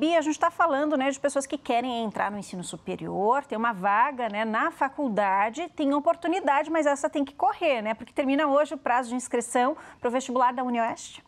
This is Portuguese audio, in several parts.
Bia, a gente está falando né, de pessoas que querem entrar no ensino superior, tem uma vaga né, na faculdade, tem oportunidade, mas essa tem que correr, né? Porque termina hoje o prazo de inscrição para o vestibular da Unioeste.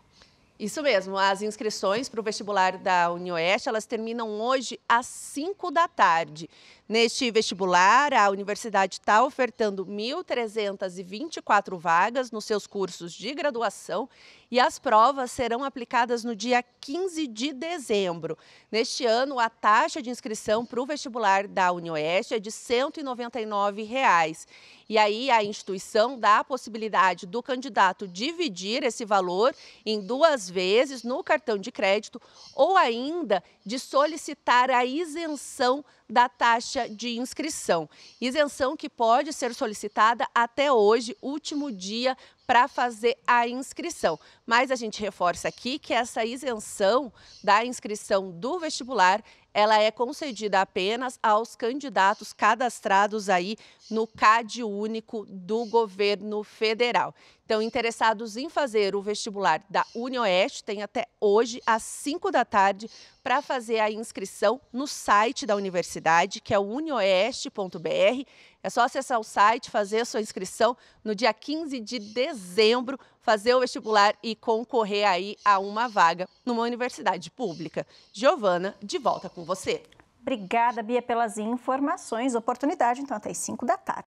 Isso mesmo, as inscrições para o vestibular da UniOeste, elas terminam hoje às 5 da tarde. Neste vestibular, a universidade está ofertando 1.324 vagas nos seus cursos de graduação e as provas serão aplicadas no dia 15 de dezembro. Neste ano, a taxa de inscrição para o vestibular da UniOeste é de R$ 199. Reais. E aí a instituição dá a possibilidade do candidato dividir esse valor em duas vezes no cartão de crédito ou ainda de solicitar a isenção da taxa de inscrição. Isenção que pode ser solicitada até hoje, último dia para fazer a inscrição. Mas a gente reforça aqui que essa isenção da inscrição do vestibular, ela é concedida apenas aos candidatos cadastrados aí no CAD único do governo federal. Então, interessados em fazer o vestibular da Unioeste, tem até hoje às 5 da tarde para fazer a inscrição no site da universidade, que é o unioeste.br. É só acessar o site, fazer a sua inscrição no dia 15 de dezembro, fazer o vestibular e concorrer aí a uma vaga numa universidade pública. Giovana, de volta com você. Obrigada, Bia, pelas informações. Oportunidade, então, até às 5 da tarde.